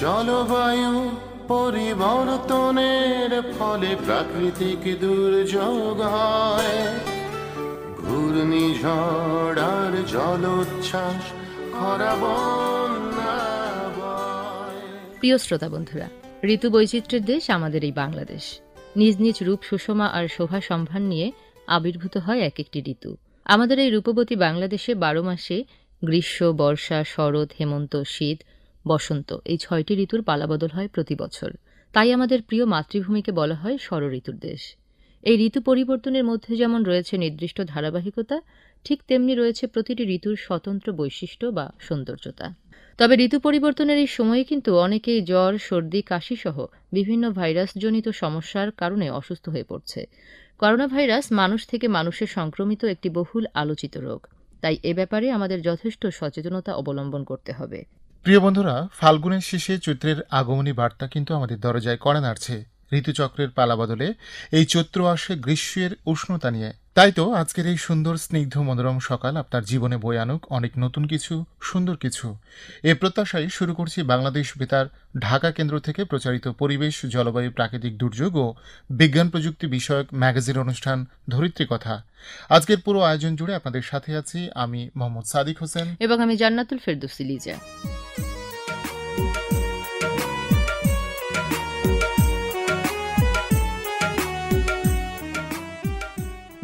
জলবায়ু পরিবর্তনের ফলে প্রাকৃতিক দুর্যোগ হয় জলোচ্ছ্বাস খরা প্রিয় শ্রোতা বন্ধুরা ঋতু বৈচিত্র্যের দেশ আমাদের এই বাংলাদেশ নিজ নিজ রূপ সুষমা আর শোভা সম্ভান নিয়ে আবির্ভূত হয় এক একটি ঋতু আমাদের এই রূপবতী বাংলাদেশে বারো মাসে গ্রীষ্ম বর্ষা শরৎ হেমন্ত শীত বসন্ত এই ছয়টি ঋতুর পালাবদল হয় প্রতি বছর তাই আমাদের প্রিয় মাতৃভূমিকে বলা হয় ষড়ঋতুর দেশ এই ঋতু পরিবর্তনের মধ্যে যেমন রয়েছে নির্দিষ্ট ধারাবাহিকতা ঠিক তেমনি রয়েছে প্রতিটি ঋতুর স্বতন্ত্র বৈশিষ্ট্য বা সৌন্দর্যতা তবে ঋতু পরিবর্তনের এই সময়ে কিন্তু অনেকেই জ্বর সর্দি কাশি সহ বিভিন্ন ভাইরাসজনিত সমস্যার কারণে অসুস্থ হয়ে পড়ছে করোনা ভাইরাস মানুষ থেকে মানুষের সংক্রমিত একটি বহুল আলোচিত রোগ তাই এ ব্যাপারে আমাদের যথেষ্ট সচেতনতা অবলম্বন করতে হবে প্রিয় বন্ধুরা ফাল্গুনের শেষে চৈত্রের আগমনী বার্তা কিন্তু আমাদের দরজায় কড়া নাড়ছে ঋতুচক্রের পালা বদলে এই চৈত্র আসে গ্রীষ্মের উষ্ণতা নিয়ে তাই তো আজকের এই সুন্দর স্নিগ্ধ মনোরম সকাল আপনার জীবনে বই আনুক অনেক নতুন কিছু সুন্দর কিছু এ প্রত্যাশায় শুরু করছি বাংলাদেশ বেতার ঢাকা কেন্দ্র থেকে প্রচারিত পরিবেশ জলবায়ু প্রাকৃতিক দুর্যোগ ও বিজ্ঞান প্রযুক্তি বিষয়ক ম্যাগাজিন অনুষ্ঠান ধরিত্রী কথা আজকের পুরো আয়োজন জুড়ে আপনাদের সাথে আছি আমি মোহাম্মদ সাদিক হোসেন এবং আমি জান্নাতুল ফেরদৌসি লিজা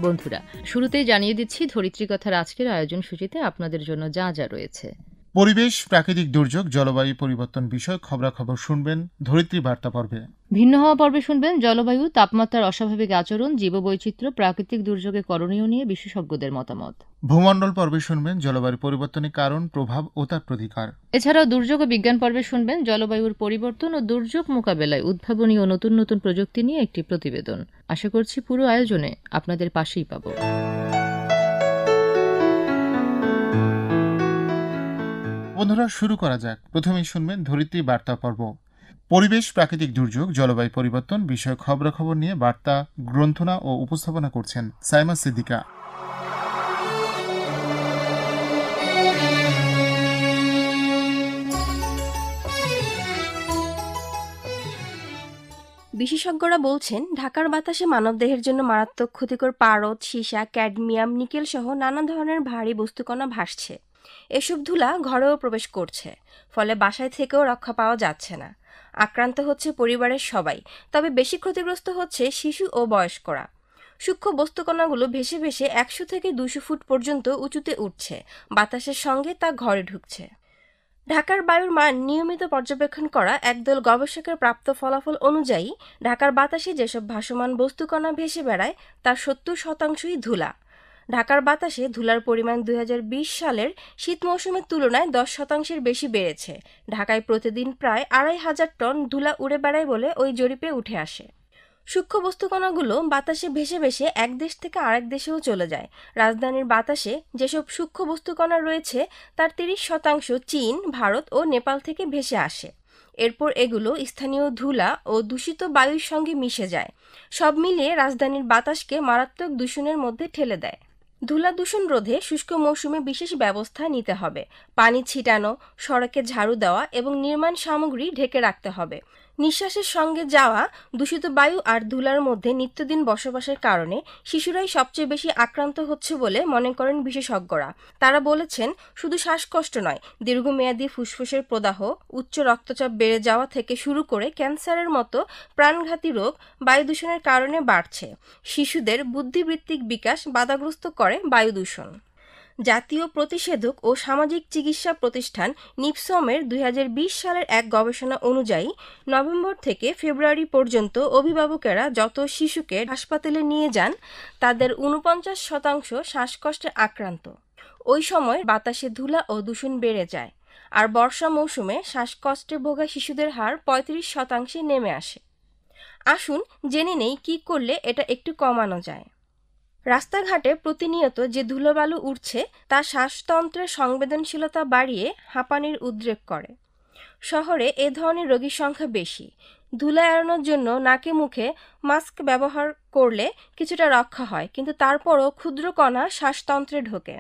বন্ধুরা শুরুতেই জানিয়ে দিচ্ছি ধরিত্রী কথার আজকের আয়োজন সূচিতে আপনাদের জন্য যা যা রয়েছে পরিবেশ প্রাকৃতিক দুর্যোগ জলবায়ু পরিবর্তন বিষয়ক খবরাখবর শুনবেন ধরিত্রী বার্তা পর্বে ভিন্ন হওয়া পর্বে শুনবেন জলবায়ু তাপমাত্রার অস্বাভাবিক আচরণ জীববৈচিত্র্য প্রাকৃতিক দুর্যোগে করণীয় নিয়ে বিশেষজ্ঞদের মতামত ভূমণ্ডল পর্বে শুনবেন জলবায়ু পরিবর্তনের কারণ প্রভাব ও তার প্রতিকার এছাড়াও দুর্যোগ ও বিজ্ঞান পর্বে শুনবেন জলবায়ুর পরিবর্তন ও দুর্যোগ মোকাবেলায় উদ্ভাবনী ও নতুন নতুন প্রযুক্তি নিয়ে একটি প্রতিবেদন আশা করছি পুরো আয়োজনে আপনাদের পাশেই পাবো বন্ধুরা শুরু করা যাক প্রথমেই শুনবেন ধরিত্রী বার্তা পর্ব পরিবেশ প্রাকৃতিক দুর্যোগ জলবায়ু পরিবর্তন বিষয়ে খবরাখবর নিয়ে বার্তা গ্রন্থনা ও উপস্থাপনা করছেন সাইমা সিদ্দিকা বিশেষজ্ঞরা বলছেন ঢাকার বাতাসে মানবদেহের জন্য মারাত্মক ক্ষতিকর পারদ সীসা ক্যাডমিয়াম নিকেল সহ নানা ধরনের ভারী বস্তুকণা ভাসছে এসব ধুলা ঘরেও প্রবেশ করছে ফলে বাসায় থেকেও রক্ষা পাওয়া যাচ্ছে না আক্রান্ত হচ্ছে পরিবারের সবাই তবে বেশি ক্ষতিগ্রস্ত হচ্ছে শিশু ও বয়স্করা সূক্ষ্ম বস্তুকণাগুলো ভেসে ভেসে একশো থেকে দুশো ফুট পর্যন্ত উঁচুতে উঠছে বাতাসের সঙ্গে তা ঘরে ঢুকছে ঢাকার বায়ুর মান নিয়মিত পর্যবেক্ষণ করা একদল গবেষকের প্রাপ্ত ফলাফল অনুযায়ী ঢাকার বাতাসে যেসব ভাসমান বস্তুকণা ভেসে বেড়ায় তার সত্তর শতাংশই ধুলা ঢাকার বাতাসে ধুলার পরিমাণ দুই সালের শীত মৌসুমের তুলনায় দশ শতাংশের বেশি বেড়েছে ঢাকায় প্রতিদিন প্রায় আড়াই হাজার টন ধুলা উড়ে বেড়ায় বলে ওই জরিপে উঠে আসে সূক্ষ্ম বস্তুকণাগুলো বাতাসে ভেসে ভেসে এক দেশ থেকে আরেক দেশেও চলে যায় রাজধানীর বাতাসে যেসব সূক্ষ্ম বস্তুকণা রয়েছে তার তিরিশ শতাংশ চীন ভারত ও নেপাল থেকে ভেসে আসে এরপর এগুলো স্থানীয় ধুলা ও দূষিত বায়ুর সঙ্গে মিশে যায় সব মিলিয়ে রাজধানীর বাতাসকে মারাত্মক দূষণের মধ্যে ঠেলে দেয় ধুলা দূষণ রোধে শুষ্ক মৌসুমে বিশেষ ব্যবস্থা নিতে হবে পানি ছিটানো সড়কে ঝাড়ু দেওয়া এবং নির্মাণ সামগ্রী ঢেকে রাখতে হবে নিঃশ্বাসের সঙ্গে যাওয়া দূষিত বায়ু আর ধুলার মধ্যে নিত্যদিন বসবাসের কারণে শিশুরাই সবচেয়ে বেশি আক্রান্ত হচ্ছে বলে মনে করেন বিশেষজ্ঞরা তারা বলেছেন শুধু শ্বাসকষ্ট নয় দীর্ঘমেয়াদী ফুসফুসের প্রদাহ উচ্চ রক্তচাপ বেড়ে যাওয়া থেকে শুরু করে ক্যান্সারের মতো প্রাণঘাতী রোগ বায়ু দূষণের কারণে বাড়ছে শিশুদের বুদ্ধিবৃত্তিক বিকাশ বাধাগ্রস্ত করে বায়ু দূষণ জাতীয় প্রতিষেধক ও সামাজিক চিকিৎসা প্রতিষ্ঠান নিপসমের দুই সালের এক গবেষণা অনুযায়ী নভেম্বর থেকে ফেব্রুয়ারি পর্যন্ত অভিভাবকেরা যত শিশুকে হাসপাতালে নিয়ে যান তাদের উনপঞ্চাশ শতাংশ শ্বাসকষ্টে আক্রান্ত ওই সময় বাতাসে ধুলা ও দূষণ বেড়ে যায় আর বর্ষা মৌসুমে শ্বাসকষ্টে ভোগা শিশুদের হার ৩৫ শতাংশে নেমে আসে আসুন জেনে নেই কি করলে এটা একটু কমানো যায় রাস্তাঘাটে প্রতিনিয়ত যে ধুলোবালু উঠছে তা শ্বাসতন্ত্রের সংবেদনশীলতা বাড়িয়ে হাঁপানির উদ্রেক করে শহরে এ ধরনের রোগীর সংখ্যা বেশি ধুলা এড়ানোর জন্য নাকে মুখে মাস্ক ব্যবহার করলে কিছুটা রক্ষা হয় কিন্তু তারপরও ক্ষুদ্র কণা শ্বাসতন্ত্রে ঢোকে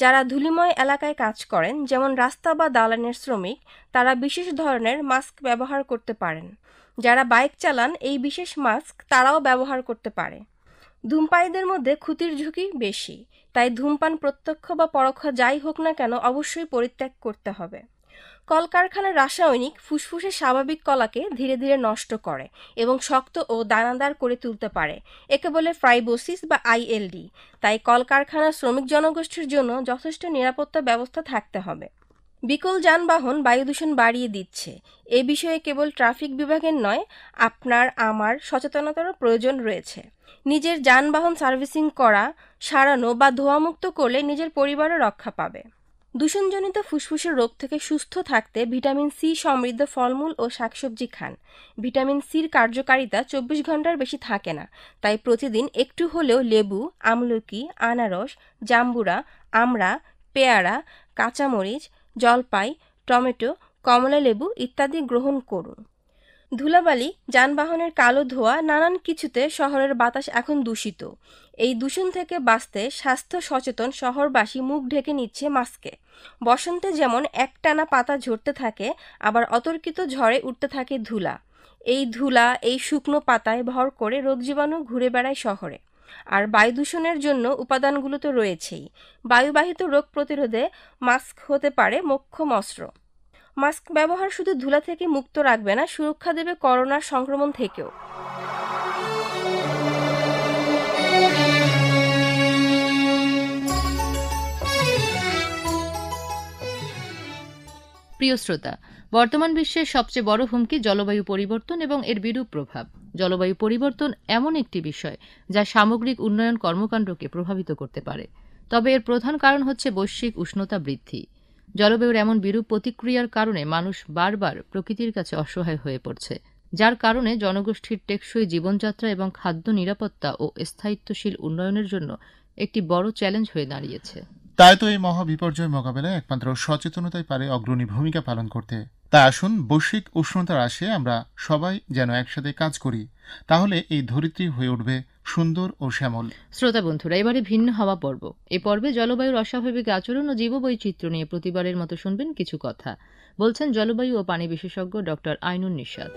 যারা ধুলিময় এলাকায় কাজ করেন যেমন রাস্তা বা দালানের শ্রমিক তারা বিশেষ ধরনের মাস্ক ব্যবহার করতে পারেন যারা বাইক চালান এই বিশেষ মাস্ক তারাও ব্যবহার করতে পারে ধূমপায়ীদের মধ্যে ক্ষতির ঝুঁকি বেশি তাই ধূমপান প্রত্যক্ষ বা পরোক্ষ যাই হোক না কেন অবশ্যই পরিত্যাগ করতে হবে কলকারখানার রাসায়নিক ফুসফুসের স্বাভাবিক কলাকে ধীরে ধীরে নষ্ট করে এবং শক্ত ও দানাদার করে তুলতে পারে একে বলে ফ্রাইবোসিস বা আইএলডি তাই কলকারখানার শ্রমিক জনগোষ্ঠীর জন্য যথেষ্ট নিরাপত্তা ব্যবস্থা থাকতে হবে বিকল যানবাহন বায়ু দূষণ বাড়িয়ে দিচ্ছে এ বিষয়ে কেবল ট্রাফিক বিভাগের নয় আপনার আমার সচেতনতারও প্রয়োজন রয়েছে নিজের যানবাহন সার্ভিসিং করা সারানো বা ধোঁয়ামুক্ত করলে নিজের পরিবারও রক্ষা পাবে দূষণজনিত ফুসফুসের রোগ থেকে সুস্থ থাকতে ভিটামিন সি সমৃদ্ধ ফলমূল ও শাকসবজি খান ভিটামিন সির কার্যকারিতা চব্বিশ ঘন্টার বেশি থাকে না তাই প্রতিদিন একটু হলেও লেবু আমলকি আনারস জাম্বুরা আমড়া পেয়ারা কাঁচামরিচ জলপাই টমেটো কমলা লেবু ইত্যাদি গ্রহণ করুন ধুলাবালি যানবাহনের কালো ধোয়া নানান কিছুতে শহরের বাতাস এখন দূষিত এই দূষণ থেকে বাঁচতে স্বাস্থ্য সচেতন শহরবাসী মুখ ঢেকে নিচ্ছে মাস্কে বসন্তে যেমন একটানা পাতা ঝরতে থাকে আবার অতর্কিত ঝড়ে উঠতে থাকে ধুলা এই ধুলা এই শুকনো পাতায় ভর করে রোগ জীবাণু ঘুরে বেড়ায় শহরে আর বায়ু দূষণের জন্য উপাদানগুলো তো রয়েছেই বায়ুবাহিত রোগ প্রতিরোধে মাস্ক হতে পারে মোক্ষম অস্ত্র মাস্ক ব্যবহার শুধু ধুলা থেকে মুক্ত রাখবে না সুরক্ষা দেবে করোনার সংক্রমণ থেকেও প্রিয় শ্রোতা বর্তমান বিশ্বের সবচেয়ে বড় হুমকি জলবায়ু পরিবর্তন এবং এর বিরূপ প্রভাব জলবায়ু পরিবর্তন এমন একটি বিষয় যা সামগ্রিক উন্নয়ন কর্মকাণ্ডকে প্রভাবিত করতে পারে তবে এর প্রধান কারণ হচ্ছে বৈশ্বিক উষ্ণতা বৃদ্ধি জলবায়ুর এমন বিরূপ প্রতিক্রিয়ার কারণে মানুষ বারবার প্রকৃতির কাছে অসহায় হয়ে পড়ছে যার কারণে জনগোষ্ঠীর টেকসই জীবনযাত্রা এবং খাদ্য নিরাপত্তা ও স্থায়িত্বশীল উন্নয়নের জন্য একটি বড় চ্যালেঞ্জ হয়ে দাঁড়িয়েছে তাই তো এই মহা বিপর্যয় মোকাবেলায় একমাত্র সচেতনতাই পারে অগ্রণী ভূমিকা পালন করতে তা আসুন বৈশ্বিক উষ্ণতা হ্রাসে আমরা সবাই যেন একসাথে কাজ করি তাহলে এই ধরিত্রী হয়ে উঠবে সুন্দর ও শ্যামল শ্রোতা বন্ধুরা এবারে ভিন্ন হওয়া পর্ব এ পর্বে জলবায়ুর অস্বাভাবিক আচরণ ও জীববৈচিত্র্য নিয়ে প্রতিবারের মতো শুনবেন কিছু কথা বলছেন জলবায়ু ও পানি বিশেষজ্ঞ ডক্টর আইনুন নিষাদ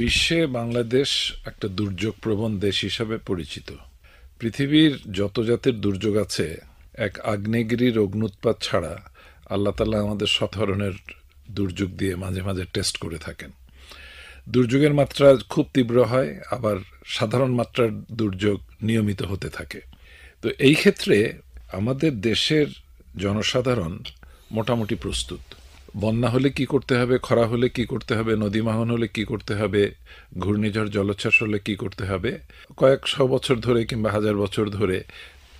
বিশ্বে বাংলাদেশ একটা দুর্যোগ প্রবণ দেশ হিসাবে পরিচিত পৃথিবীর যত জাতের দুর্যোগ আছে এক আগ্নেয়গিরির অগ্নুৎপাত ছাড়া আল্লাহ তালা আমাদের সব ধরনের দুর্যোগ দিয়ে মাঝে মাঝে টেস্ট করে থাকেন দুর্যোগের মাত্রা খুব তীব্র হয় আবার সাধারণ মাত্রার দুর্যোগ নিয়মিত হতে থাকে তো এই ক্ষেত্রে আমাদের দেশের জনসাধারণ মোটামুটি প্রস্তুত বন্যা হলে কি করতে হবে খরা হলে কি করতে হবে নদী মাহন হলে কি করতে হবে ঘূর্ণিঝড় জলোচ্ছ্বাস হলে কি করতে হবে কয়েকশো বছর ধরে কিংবা হাজার বছর ধরে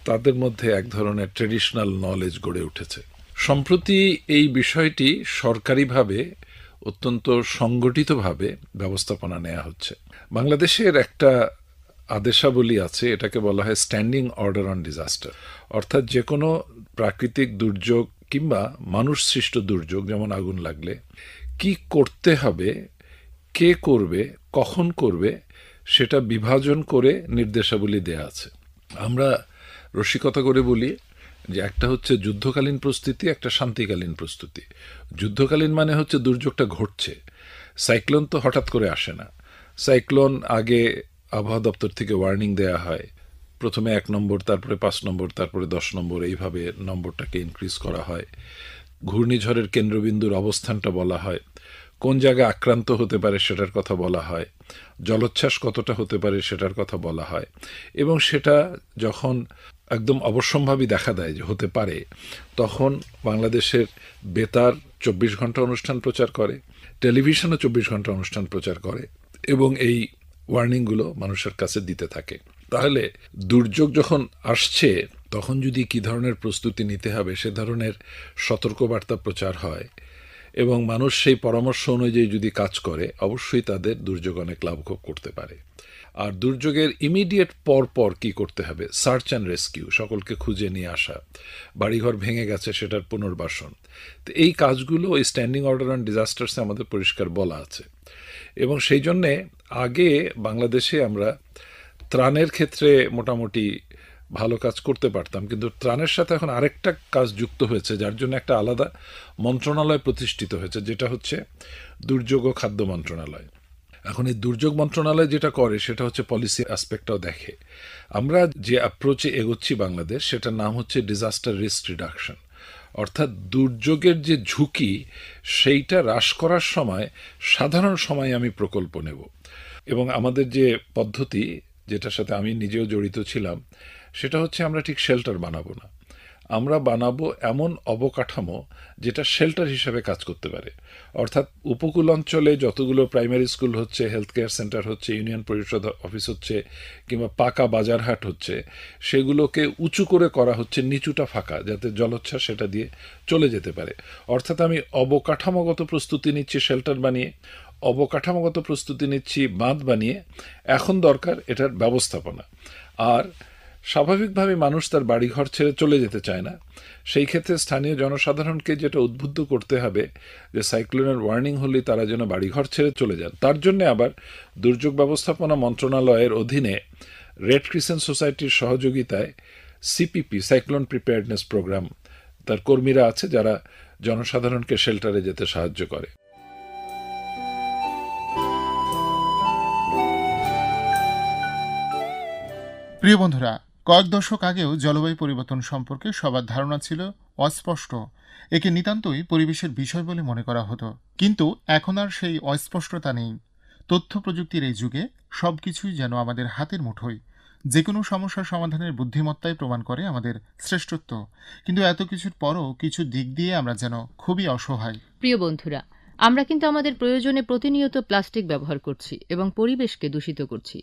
তাদের মধ্যে এক ধরনের ট্রেডিশনাল নলেজ গড়ে উঠেছে সম্প্রতি এই বিষয়টি সরকারিভাবে অত্যন্ত সংগঠিতভাবে ব্যবস্থাপনা নেওয়া হচ্ছে বাংলাদেশের একটা আদেশাবলী আছে এটাকে বলা হয় স্ট্যান্ডিং অর্ডার অন ডিজাস্টার অর্থাৎ যে কোনো প্রাকৃতিক দুর্যোগ কিংবা মানুষ সৃষ্ট দুর্যোগ যেমন আগুন লাগলে কি করতে হবে কে করবে কখন করবে সেটা বিভাজন করে নির্দেশাবলী দেয়া আছে আমরা রসিকতা করে বলি যে একটা হচ্ছে যুদ্ধকালীন প্রস্তুতি একটা শান্তিকালীন প্রস্তুতি যুদ্ধকালীন মানে হচ্ছে দুর্যোগটা ঘটছে সাইক্লোন তো হঠাৎ করে আসে না সাইক্লোন আগে আবহাওয়া দপ্তর থেকে ওয়ার্নিং দেয়া হয় প্রথমে এক নম্বর তারপরে পাঁচ নম্বর তারপরে দশ নম্বর এইভাবে নম্বরটাকে ইনক্রিজ করা হয় ঘূর্ণিঝড়ের কেন্দ্রবিন্দুর অবস্থানটা বলা হয় কোন জায়গায় আক্রান্ত হতে পারে সেটার কথা বলা হয় জলোচ্ছ্বাস কতটা হতে পারে সেটার কথা বলা হয় এবং সেটা যখন একদম অবশ্যম্ভাবী দেখা দেয় যে হতে পারে তখন বাংলাদেশের বেতার চব্বিশ ঘন্টা অনুষ্ঠান প্রচার করে টেলিভিশনও চব্বিশ ঘন্টা অনুষ্ঠান প্রচার করে এবং এই ওয়ার্নিংগুলো মানুষের কাছে দিতে থাকে তাহলে দুর্যোগ যখন আসছে তখন যদি কি ধরনের প্রস্তুতি নিতে হবে সে ধরনের সতর্কবার্তা প্রচার হয় এবং মানুষ সেই পরামর্শ অনুযায়ী যদি কাজ করে অবশ্যই তাদের দুর্যোগ অনেক লাভ করতে পারে আর দুর্যোগের ইমিডিয়েট পরপর কি করতে হবে সার্চ অ্যান্ড রেস্কিউ সকলকে খুঁজে নিয়ে আসা বাড়িঘর ভেঙে গেছে সেটার পুনর্বাসন তো এই কাজগুলো ওই স্ট্যান্ডিং অর্ডার অ্যান্ড ডিজাস্টার্সে আমাদের পরিষ্কার বলা আছে এবং সেই জন্যে আগে বাংলাদেশে আমরা ত্রাণের ক্ষেত্রে মোটামুটি ভালো কাজ করতে পারতাম কিন্তু ত্রাণের সাথে এখন আরেকটা কাজ যুক্ত হয়েছে যার জন্য একটা আলাদা মন্ত্রণালয় প্রতিষ্ঠিত হয়েছে যেটা হচ্ছে দুর্যোগ ও খাদ্য মন্ত্রণালয় এখন এই দুর্যোগ মন্ত্রণালয় যেটা করে সেটা হচ্ছে পলিসি অ্যাসপেক্টটাও দেখে আমরা যে অ্যাপ্রোচে এগোচ্ছি বাংলাদেশ সেটার নাম হচ্ছে ডিজাস্টার রিস্ক রিডাকশন অর্থাৎ দুর্যোগের যে ঝুঁকি সেইটা হ্রাস করার সময় সাধারণ সময়ে আমি প্রকল্প নেব এবং আমাদের যে পদ্ধতি যেটার সাথে আমি নিজেও জড়িত ছিলাম সেটা হচ্ছে আমরা ঠিক শেল্টার বানাবো না আমরা বানাবো এমন অবকাঠামো যেটা শেল্টার হিসাবে কাজ করতে পারে অর্থাৎ উপকূল অঞ্চলে যতগুলো প্রাইমারি স্কুল হচ্ছে হেলথ কেয়ার সেন্টার হচ্ছে ইউনিয়ন পরিষদ অফিস হচ্ছে কিংবা পাকা বাজারহাট হচ্ছে সেগুলোকে উঁচু করে করা হচ্ছে নিচুটা ফাঁকা যাতে জলোচ্ছ্বাস সেটা দিয়ে চলে যেতে পারে অর্থাৎ আমি অবকাঠামোগত প্রস্তুতি নিচ্ছি শেল্টার বানিয়ে অবকাঠামোগত প্রস্তুতি নিচ্ছি বাঁধ বানিয়ে এখন দরকার এটার ব্যবস্থাপনা আর স্বাভাবিকভাবে মানুষ তার বাড়িঘর ছেড়ে চলে যেতে চায় না সেই ক্ষেত্রে স্থানীয় জনসাধারণকে যেটা উদ্বুদ্ধ করতে হবে যে সাইক্লোনের ওয়ার্নিং হলে তারা যেন বাড়িঘর ছেড়ে চলে যান তার জন্য আবার দুর্যোগ ব্যবস্থাপনা মন্ত্রণালয়ের অধীনে রেড ক্রিসেন্ট সোসাইটির সহযোগিতায় সিপিপি সাইক্লোন প্রিপেয়ার্ডনেস প্রোগ্রাম তার কর্মীরা আছে যারা জনসাধারণকে শেল্টারে যেতে সাহায্য করে প্রিয় বন্ধুরা কয়েক দশক আগেও জলবায়ু পরিবর্তন সম্পর্কে সবার ধারণা ছিল অস্পষ্ট একে নিতান্তই পরিবেশের বিষয় বলে মনে করা হতো কিন্তু এখন আর সেই অস্পষ্টতা নেই তথ্য প্রযুক্তির এই যুগে সব কিছুই যেন আমাদের হাতের মুঠোয় যে কোনো সমস্যার সমাধানের বুদ্ধিমত্তাই প্রমাণ করে আমাদের শ্রেষ্ঠত্ব কিন্তু এত কিছুর পরও কিছু দিক দিয়ে আমরা যেন খুবই অসহায় প্রিয় বন্ধুরা আমরা কিন্তু আমাদের প্রয়োজনে প্রতিনিয়ত প্লাস্টিক ব্যবহার করছি এবং পরিবেশকে দূষিত করছি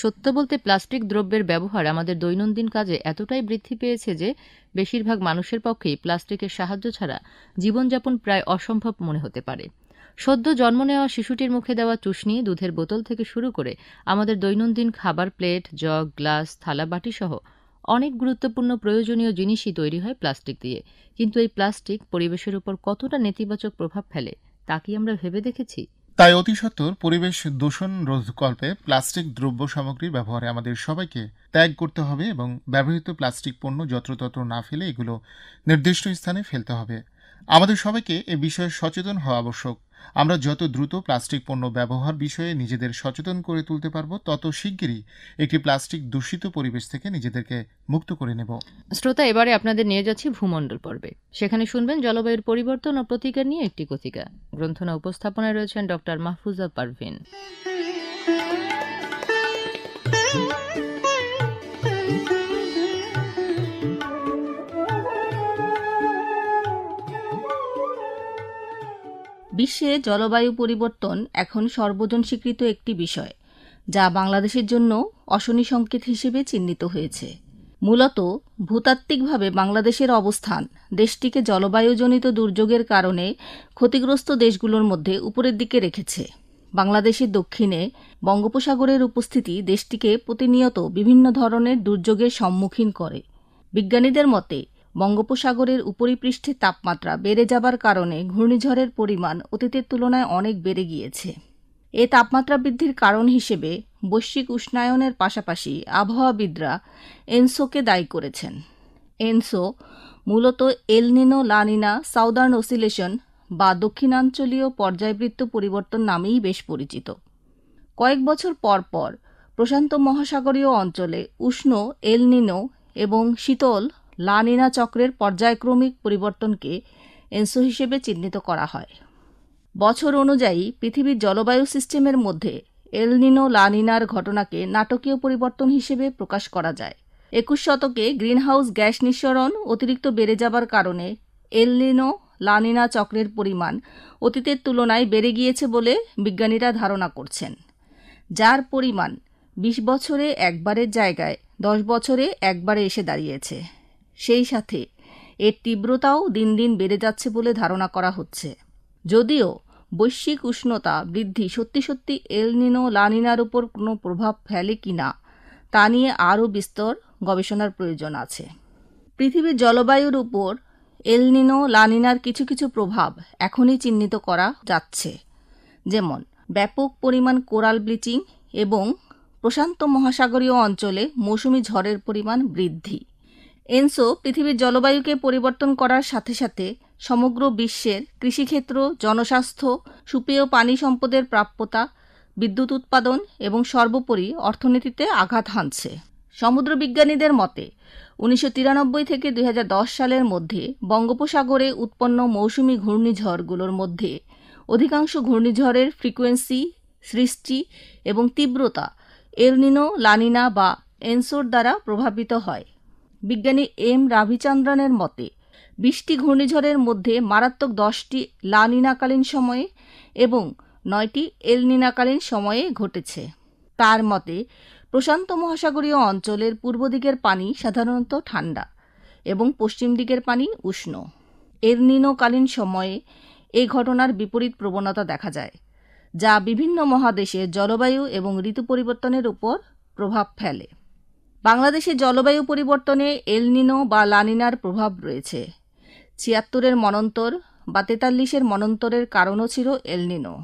সত্য বলতে প্লাস্টিক দ্রব্যের ব্যবহার আমাদের দৈনন্দিন কাজে এতটাই বৃদ্ধি পেয়েছে যে বেশিরভাগ মানুষের পক্ষেই প্লাস্টিকের সাহায্য ছাড়া জীবনযাপন প্রায় অসম্ভব মনে হতে পারে সদ্য জন্ম নেওয়া শিশুটির মুখে দেওয়া চুষনি দুধের বোতল থেকে শুরু করে আমাদের দৈনন্দিন খাবার প্লেট জগ গ্লাস থালা বাটি সহ অনেক গুরুত্বপূর্ণ প্রয়োজনীয় জিনিসই তৈরি হয় প্লাস্টিক দিয়ে কিন্তু এই প্লাস্টিক পরিবেশের উপর কতটা নেতিবাচক প্রভাব ফেলে তা কি আমরা ভেবে দেখেছি তাই অতি সত্বর পরিবেশ দূষণ রোধকল্পে প্লাস্টিক দ্রব্য সামগ্রীর ব্যবহারে আমাদের সবাইকে ত্যাগ করতে হবে এবং ব্যবহৃত প্লাস্টিক পণ্য যত্রতত্র না ফেলে এগুলো নির্দিষ্ট স্থানে ফেলতে হবে আমাদের সবাইকে এ বিষয়ে সচেতন হওয়া আবশ্যক আমরা যত দ্রুত প্লাস্টিক পণ্য ব্যবহার বিষয়ে নিজেদের সচেতন করে তুলতে পারব তত শিগগিরই একটি প্লাস্টিক দূষিত পরিবেশ থেকে নিজেদেরকে মুক্ত করে নেব শ্রোতা এবারে আপনাদের নিয়ে যাচ্ছি ভূমণ্ডল পর্বে সেখানে শুনবেন জলবায়ুর পরিবর্তন ও প্রতিকার নিয়ে একটি কথিকা গ্রন্থনা উপস্থাপনায় রয়েছেন ডক্টর মাহফুজা পারভিন বিশ্বে জলবায়ু পরিবর্তন এখন সর্বজন স্বীকৃত একটি বিষয় যা বাংলাদেশের জন্য অশনি সংকেত হিসেবে চিহ্নিত হয়েছে মূলত ভূতাত্ত্বিকভাবে বাংলাদেশের অবস্থান দেশটিকে জলবায়ুজনিত দুর্যোগের কারণে ক্ষতিগ্রস্ত দেশগুলোর মধ্যে উপরের দিকে রেখেছে বাংলাদেশের দক্ষিণে বঙ্গোপসাগরের উপস্থিতি দেশটিকে প্রতিনিয়ত বিভিন্ন ধরনের দুর্যোগের সম্মুখীন করে বিজ্ঞানীদের মতে বঙ্গোপসাগরের উপরিপৃষ্ঠে তাপমাত্রা বেড়ে যাবার কারণে ঘূর্ণিঝড়ের পরিমাণ অতীতের তুলনায় অনেক বেড়ে গিয়েছে এ তাপমাত্রা বৃদ্ধির কারণ হিসেবে বৈশ্বিক উষ্ণায়নের পাশাপাশি আবহাওয়াবিদরা এনসোকে দায়ী করেছেন এনসো মূলত এলনিনো লানিনা সাউদার্ন অসিলেশন বা দক্ষিণাঞ্চলীয় পর্যায়বৃত্ত পরিবর্তন নামেই বেশ পরিচিত কয়েক বছর পর পর প্রশান্ত মহাসাগরীয় অঞ্চলে উষ্ণ এলনিনো এবং শীতল লানিনা চক্রের পর্যায়ক্রমিক পরিবর্তনকে এনসো হিসেবে চিহ্নিত করা হয় বছর অনুযায়ী পৃথিবীর জলবায়ু সিস্টেমের মধ্যে এলনিনো লানিনার ঘটনাকে নাটকীয় পরিবর্তন হিসেবে প্রকাশ করা যায় একুশ শতকে গ্রিনহাউস গ্যাস নিঃসরণ অতিরিক্ত বেড়ে যাবার কারণে এলনিনো লানিনা চক্রের পরিমাণ অতীতের তুলনায় বেড়ে গিয়েছে বলে বিজ্ঞানীরা ধারণা করছেন যার পরিমাণ বিশ বছরে একবারের জায়গায় দশ বছরে একবারে এসে দাঁড়িয়েছে সেই সাথে এর তীব্রতাও দিন দিন বেড়ে যাচ্ছে বলে ধারণা করা হচ্ছে যদিও বৈশ্বিক উষ্ণতা বৃদ্ধি সত্যি সত্যি এলনিনো লানিনার উপর কোনো প্রভাব ফেলে কি না তা নিয়ে আরও বিস্তর গবেষণার প্রয়োজন আছে পৃথিবীর জলবায়ুর উপর এলনিনো লানিনার কিছু কিছু প্রভাব এখনই চিহ্নিত করা যাচ্ছে যেমন ব্যাপক পরিমাণ কোরাল ব্লিচিং এবং প্রশান্ত মহাসাগরীয় অঞ্চলে মৌসুমি ঝড়ের পরিমাণ বৃদ্ধি এনসো পৃথিবীর জলবায়ুকে পরিবর্তন করার সাথে সাথে সমগ্র বিশ্বের কৃষিক্ষেত্র জনস্বাস্থ্য সুপেয় পানি সম্পদের প্রাপ্যতা বিদ্যুৎ উৎপাদন এবং সর্বোপরি অর্থনীতিতে আঘাত হানছে সমুদ্র বিজ্ঞানীদের মতে উনিশশো থেকে দুই সালের মধ্যে বঙ্গোপসাগরে উৎপন্ন মৌসুমি ঘূর্ণিঝড়গুলোর মধ্যে অধিকাংশ ঘূর্ণিঝড়ের ফ্রিকোয়েন্সি সৃষ্টি এবং তীব্রতা এলনিনো লানিনা বা এনসোর দ্বারা প্রভাবিত হয় বিজ্ঞানী এম রাভিচন্দ্রনের মতে বিশটি ঘূর্ণিঝড়ের মধ্যে মারাত্মক দশটি লালিনাকালীন সময়ে এবং নয়টি এলনিনাকালীন সময়ে ঘটেছে তার মতে প্রশান্ত মহাসাগরীয় অঞ্চলের পূর্ব দিকের পানি সাধারণত ঠান্ডা এবং পশ্চিম দিকের পানি উষ্ণ এলনিনোকালীন সময়ে এই ঘটনার বিপরীত প্রবণতা দেখা যায় যা বিভিন্ন মহাদেশে জলবায়ু এবং ঋতু পরিবর্তনের উপর প্রভাব ফেলে বাংলাদেশে জলবায়ু পরিবর্তনে এলনিনো বা লানিনার প্রভাব রয়েছে ছিয়াত্তরের মনন্তর বা তেতাল্লিশের মনন্তরের কারণও ছিল এলনিনো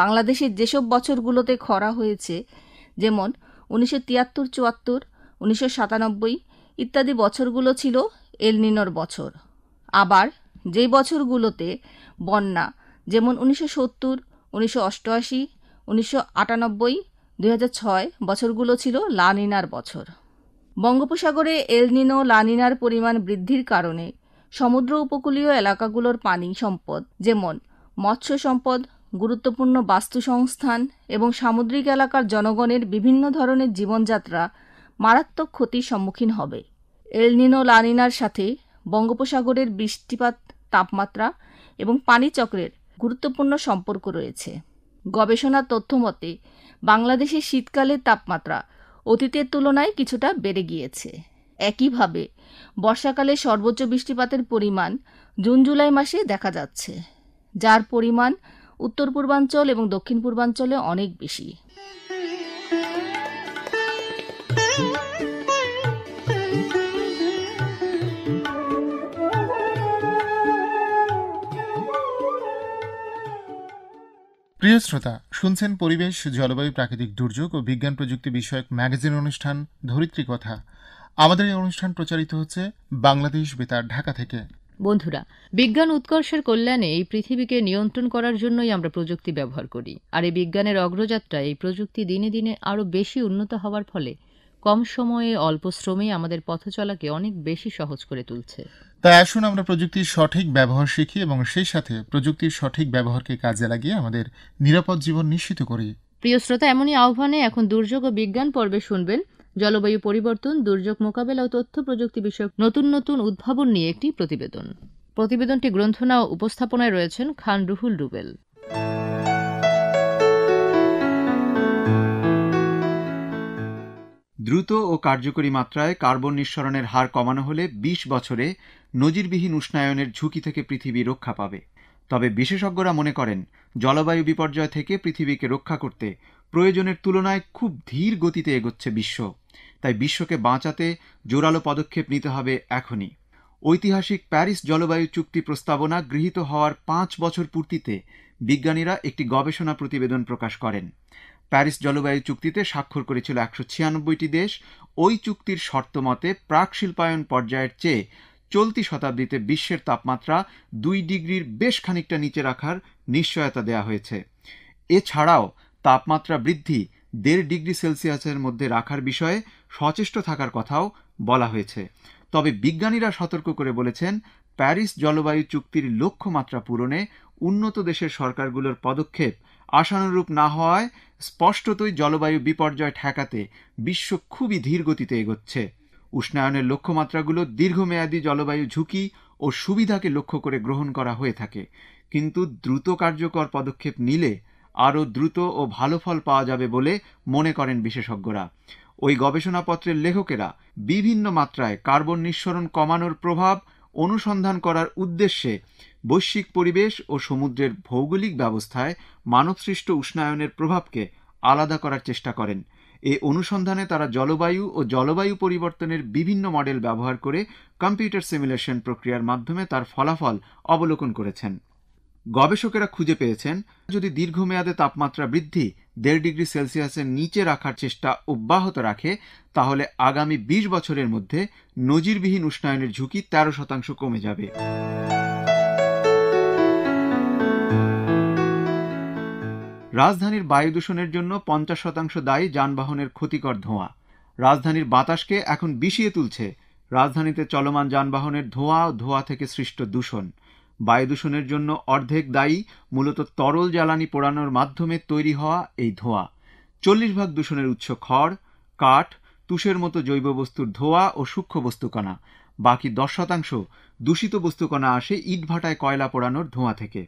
বাংলাদেশের যেসব বছরগুলোতে খরা হয়েছে যেমন উনিশশো তিয়াত্তর চুয়াত্তর উনিশশো সাতানব্বই ইত্যাদি বছরগুলো ছিল এলনিনোর বছর আবার যেই বছরগুলোতে বন্যা যেমন উনিশশো সত্তর উনিশশো অষ্টআশি উনিশশো আটানব্বই দুই বছরগুলো ছিল লানিনার বছর বঙ্গোপসাগরে এলনিনো লানিনার পরিমাণ বৃদ্ধির কারণে সমুদ্র উপকূলীয় এলাকাগুলোর পানি সম্পদ যেমন মৎস্য সম্পদ গুরুত্বপূর্ণ বাস্তুসংস্থান এবং সামুদ্রিক এলাকার জনগণের বিভিন্ন ধরনের জীবনযাত্রা মারাত্মক ক্ষতির সম্মুখীন হবে এলনিনো লানিনার সাথে বঙ্গোপসাগরের বৃষ্টিপাত তাপমাত্রা এবং পানিচক্রের গুরুত্বপূর্ণ সম্পর্ক রয়েছে গবেষণার তথ্য মতে বাংলাদেশে শীতকালের তাপমাত্রা অতীতের তুলনায় কিছুটা বেড়ে গিয়েছে একইভাবে বর্ষাকালে সর্বোচ্চ বৃষ্টিপাতের পরিমাণ জুন জুলাই মাসে দেখা যাচ্ছে যার পরিমাণ উত্তর পূর্বাঞ্চল এবং দক্ষিণ পূর্বাঞ্চলে অনেক বেশি প্রিয় শ্রোতা শুনছেন পরিবেশ জলবায়ু প্রাকৃতিক দুর্যোগ ও বিজ্ঞান প্রযুক্তি বিষয়ক ম্যাগাজিন অনুষ্ঠান ধরিত্রী কথা আমাদের এই অনুষ্ঠান প্রচারিত হচ্ছে বাংলাদেশ বেতার ঢাকা থেকে বন্ধুরা বিজ্ঞান উৎকর্ষের কল্যাণে এই পৃথিবীকে নিয়ন্ত্রণ করার জন্যই আমরা প্রযুক্তি ব্যবহার করি আর এই বিজ্ঞানের অগ্রযাত্রায় এই প্রযুক্তি দিনে দিনে আরও বেশি উন্নত হওয়ার ফলে কম সময়ে অল্প শ্রমে আমাদের পথচলাকে অনেক বেশি সহজ করে তুলছে তাই আসুন আমরা প্রযুক্তির সঠিক ব্যবহার শিখি এবং সেই সাথে প্রযুক্তির সঠিক ব্যবহারকে কাজে লাগিয়ে আমাদের নিরাপদ জীবন নিশ্চিত করি প্রিয় শ্রোতা এমনই আহ্বানে এখন দুর্যোগ ও বিজ্ঞান পর্বে শুনবেন জলবায়ু পরিবর্তন দুর্যোগ মোকাবেলা ও তথ্য প্রযুক্তি বিষয়ক নতুন নতুন উদ্ভাবন নিয়ে একটি প্রতিবেদন প্রতিবেদনটি গ্রন্থনা ও উপস্থাপনায় রয়েছেন খান রুহুল রুবেল দ্রুত ও কার্যকরী মাত্রায় কার্বন নিঃসরণের হার কমানো হলে ২০ বছরে নজিরবিহীন উষ্ণায়নের ঝুঁকি থেকে পৃথিবী রক্ষা পাবে তবে বিশেষজ্ঞরা মনে করেন জলবায়ু বিপর্যয় থেকে পৃথিবীকে রক্ষা করতে প্রয়োজনের তুলনায় খুব ধীর গতিতে এগোচ্ছে বিশ্ব তাই বিশ্বকে বাঁচাতে জোরালো পদক্ষেপ নিতে হবে এখনই ঐতিহাসিক প্যারিস জলবায়ু চুক্তি প্রস্তাবনা গৃহীত হওয়ার পাঁচ বছর পূর্তিতে বিজ্ঞানীরা একটি গবেষণা প্রতিবেদন প্রকাশ করেন প্যারিস জলবায়ু চুক্তিতে স্বাক্ষর করেছিল একশো ছিয়ানব্বইটি দেশ ওই চুক্তির শর্ত মতে প্রাক শিল্পায়ন পর্যায়ের চেয়ে চলতি শতাব্দীতে বিশ্বের তাপমাত্রা দুই ডিগ্রির বেশ খানিকটা নিচে রাখার নিশ্চয়তা দেয়া হয়েছে এছাড়াও তাপমাত্রা বৃদ্ধি দেড় ডিগ্রি সেলসিয়াসের মধ্যে রাখার বিষয়ে সচেষ্ট থাকার কথাও বলা হয়েছে তবে বিজ্ঞানীরা সতর্ক করে বলেছেন প্যারিস জলবায়ু চুক্তির লক্ষ্যমাত্রা পূরণে উন্নত দেশের সরকারগুলোর পদক্ষেপ আশানুরূপ না হওয়ায় স্পষ্টতই জলবায়ু বিপর্যয় ঠেকাতে বিশ্ব খুবই ধীরগতিতে এগোচ্ছে উষ্ণায়নের লক্ষ্যমাত্রাগুলো দীর্ঘমেয়াদী জলবায়ু ঝুঁকি ও সুবিধাকে লক্ষ্য করে গ্রহণ করা হয়ে থাকে কিন্তু দ্রুত কার্যকর পদক্ষেপ নিলে আরও দ্রুত ও ভালো ফল পাওয়া যাবে বলে মনে করেন বিশেষজ্ঞরা ওই গবেষণাপত্রের লেখকেরা বিভিন্ন মাত্রায় কার্বন নিঃসরণ কমানোর প্রভাব অনুসন্ধান করার উদ্দেশ্যে বৈশ্বিক পরিবেশ ও সমুদ্রের ভৌগোলিক ব্যবস্থায় মানবসৃষ্ট উষ্ণায়নের প্রভাবকে আলাদা করার চেষ্টা করেন এ অনুসন্ধানে তারা জলবায়ু ও জলবায়ু পরিবর্তনের বিভিন্ন মডেল ব্যবহার করে কম্পিউটার সিমুলেশন প্রক্রিয়ার মাধ্যমে তার ফলাফল অবলোকন করেছেন গবেষকেরা খুঁজে পেয়েছেন যদি দীর্ঘমেয়াদে তাপমাত্রা বৃদ্ধি দেড় ডিগ্রি সেলসিয়াসের নিচে রাখার চেষ্টা অব্যাহত রাখে তাহলে আগামী ২০ বছরের মধ্যে নজিরবিহীন উষ্ণায়নের ঝুঁকি তেরো শতাংশ কমে যাবে রাজধানীর বায়ু দূষণের জন্য পঞ্চাশ শতাংশ দায়ী যানবাহনের ক্ষতিকর ধোঁয়া রাজধানীর বাতাসকে এখন বিষিয়ে তুলছে রাজধানীতে চলমান যানবাহনের ধোঁয়া ও ধোঁয়া থেকে সৃষ্ট দূষণ বায়ু দূষণের জন্য অর্ধেক দায়ী মূলত তরল জ্বালানি পোড়ানোর মাধ্যমে তৈরি হওয়া এই ধোঁয়া চল্লিশ ভাগ দূষণের উৎস খড় কাঠ তুষের মতো জৈব বস্তুর ধোঁয়া ও সূক্ষ্ম বস্তুকণা বাকি দশ শতাংশ দূষিত বস্তুকণা আসে ইটভাটায় কয়লা পোড়ানোর ধোঁয়া থেকে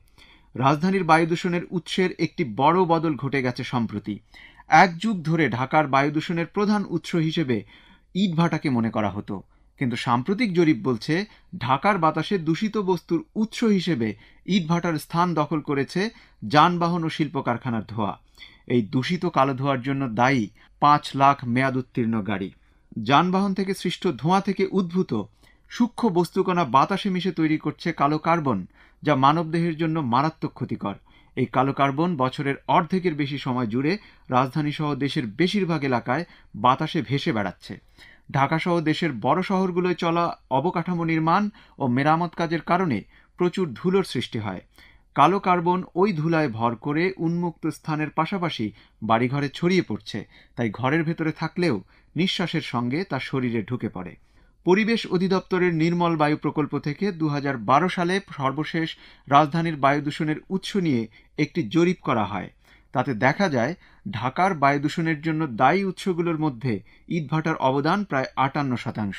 রাজধানীর বায়ু দূষণের উৎসের একটি বড় বদল ঘটে গেছে সম্প্রতি এক যুগ ধরে ঢাকার বায়ু দূষণের প্রধান উৎস হিসেবে ইটভাটাকে মনে করা হতো কিন্তু সাম্প্রতিক জরিপ বলছে ঢাকার বাতাসে দূষিত বস্তুর উৎস হিসেবে ইটভাটার স্থান দখল করেছে যানবাহন ও শিল্প কারখানার ধোয়া এই দূষিত কালো ধোয়ার জন্য দায়ী পাঁচ লাখ মেয়াদ উত্তীর্ণ গাড়ি যানবাহন থেকে সৃষ্ট ধোঁয়া থেকে উদ্ভূত সূক্ষ্ম বস্তুকণা বাতাসে মিশে তৈরি করছে কালো কার্বন যা মানবদেহের জন্য মারাত্মক ক্ষতিকর এই কালো কার্বন বছরের অর্ধেকের বেশি সময় জুড়ে রাজধানীসহ দেশের বেশিরভাগ এলাকায় বাতাসে ভেসে বেড়াচ্ছে ঢাকাসহ দেশের বড় শহরগুলোয় চলা অবকাঠামো নির্মাণ ও মেরামত কাজের কারণে প্রচুর ধুলোর সৃষ্টি হয় কালো কার্বন ওই ধুলায় ভর করে উন্মুক্ত স্থানের পাশাপাশি বাড়িঘরে ছড়িয়ে পড়ছে তাই ঘরের ভেতরে থাকলেও নিঃশ্বাসের সঙ্গে তা শরীরে ঢুকে পড়ে পরিবেশ অধিদপ্তরের নির্মল বায়ু প্রকল্প থেকে দু সালে সর্বশেষ রাজধানীর বায়ু দূষণের উৎস নিয়ে একটি জরিপ করা হয় তাতে দেখা যায় ঢাকার বায়ু দূষণের জন্য দায়ী উৎসগুলোর মধ্যে ইটভাটার অবদান প্রায় আটান্ন শতাংশ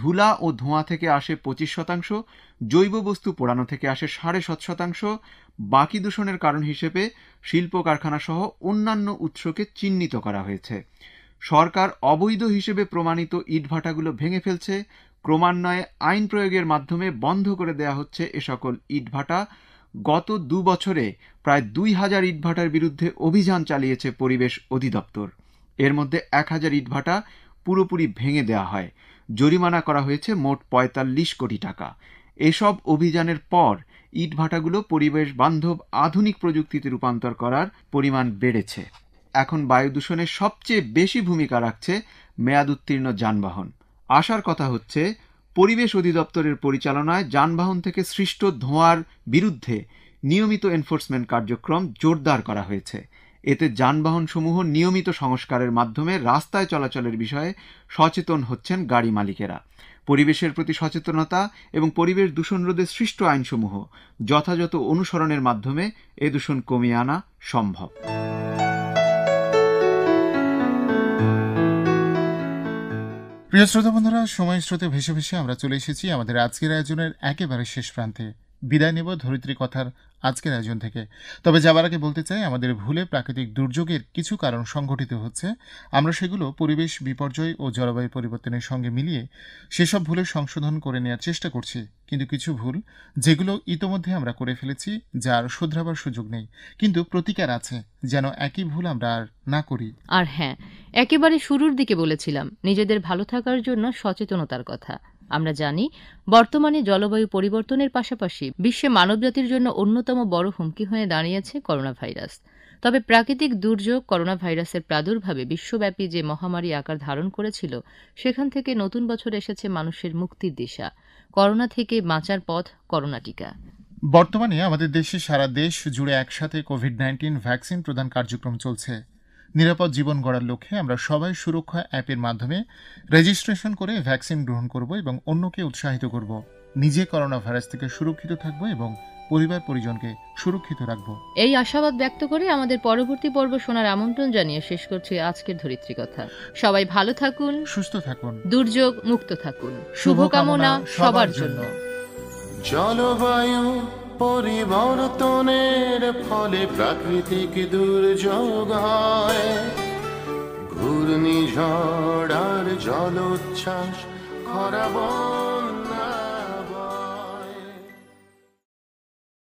ধুলা ও ধোঁয়া থেকে আসে পঁচিশ শতাংশ জৈব বস্তু পোড়ানো থেকে আসে সাড়ে সাত শতাংশ বাকি দূষণের কারণ হিসেবে শিল্প কারখানা সহ অন্যান্য উৎসকে চিহ্নিত করা হয়েছে সরকার অবৈধ হিসেবে প্রমাণিত ইটভাটাগুলো ভেঙে ফেলছে ক্রমান্বয়ে আইন প্রয়োগের মাধ্যমে বন্ধ করে দেয়া হচ্ছে এ সকল ইটভাটা গত দু বছরে প্রায় দুই হাজার ইটভাটার বিরুদ্ধে অভিযান চালিয়েছে পরিবেশ অধিদপ্তর এর মধ্যে এক হাজার ইটভাটা পুরোপুরি ভেঙে দেওয়া হয় জরিমানা করা হয়েছে মোট পঁয়তাল্লিশ কোটি টাকা এসব অভিযানের পর ইটভাটাগুলো পরিবেশ বান্ধব আধুনিক প্রযুক্তিতে রূপান্তর করার পরিমাণ বেড়েছে এখন বায়ু দূষণে সবচেয়ে বেশি ভূমিকা রাখছে মেয়াদ উত্তীর্ণ যানবাহন আসার কথা হচ্ছে পরিবেশ অধিদপ্তরের পরিচালনায় যানবাহন থেকে সৃষ্ট ধোঁয়ার বিরুদ্ধে নিয়মিত এনফোর্সমেন্ট কার্যক্রম জোরদার করা হয়েছে এতে যানবাহনসমূহ নিয়মিত সংস্কারের মাধ্যমে রাস্তায় চলাচলের বিষয়ে সচেতন হচ্ছেন গাড়ি মালিকেরা পরিবেশের প্রতি সচেতনতা এবং পরিবেশ দূষণ রোধে সৃষ্ট আইনসমূহ যথাযথ অনুসরণের মাধ্যমে এ দূষণ কমিয়ে আনা সম্ভব প্রিয় শ্রোতা বন্ধুরা সময় স্রোতে ভেসে ভেসে আমরা চলে এসেছি আমাদের আজকের আয়োজনের একেবারে শেষ প্রান্তে বিদায় নেব ধরিত্রী কথার আজকের আয়োজন থেকে তবে যাবার আগে বলতে চাই আমাদের ভুলে প্রাকৃতিক দুর্যোগের কিছু কারণ সংঘটিত হচ্ছে আমরা সেগুলো পরিবেশ বিপর্যয় ও জলবায়ু পরিবর্তনের সঙ্গে মিলিয়ে সেসব ভুলের সংশোধন করে নেওয়ার চেষ্টা করছি কিন্তু কিছু ভুল যেগুলো ইতোমধ্যে আমরা করে ফেলেছি যার শুধরাবার সুযোগ নেই কিন্তু প্রতিকার আছে যেন একই ভুল আমরা আর না করি আর হ্যাঁ একেবারে শুরুর দিকে বলেছিলাম নিজেদের ভালো থাকার জন্য সচেতনতার কথা আমরা জানি বর্তমানে জলবায়ু পরিবর্তনের পাশাপাশি বিশ্বে মানবজাতির জন্য অন্যতম বড় হুমকি হয়ে দাঁড়িয়েছে করোনা ভাইরাস তবে প্রাকৃতিক দুর্যোগ করোনা ভাইরাসের প্রাদুর্ভাবে বিশ্বব্যাপী যে মহামারী আকার ধারণ করেছিল সেখান থেকে নতুন বছর এসেছে মানুষের মুক্তির দিশা করোনা থেকে বাঁচার পথ করোনা টিকা বর্তমানে আমাদের দেশে সারা দেশ জুড়ে একসাথে কোভিড নাইন্টিন ভ্যাকসিন প্রদান কার্যক্রম চলছে নিরাপদ জীবন গড়ার লক্ষ্যে আমরা সবাই সুরক্ষা অ্যাপের মাধ্যমে রেজিস্ট্রেশন করে ভ্যাকসিন গ্রহণ করব এবং অন্যকে উৎসাহিত করব নিজে করোনা ভাইরাস থেকে সুরক্ষিত থাকব এবং পরিবার পরিজনকে সুরক্ষিত রাখব এই আশাবাদ ব্যক্ত করে আমাদের পরবর্তী পর্ব শোনার আমন্ত্রণ জানিয়ে শেষ করছি আজকের ধরিত্রী কথা সবাই ভালো থাকুন সুস্থ থাকুন দুর্যোগ মুক্ত থাকুন শুভকামনা সবার জন্য জলবায়ু পরিবর্তনের ফলে প্রাকৃতিক দুর্যোগ হয় ঘূর্ণিঝড় আর জলোচ্ছ্বাস খরা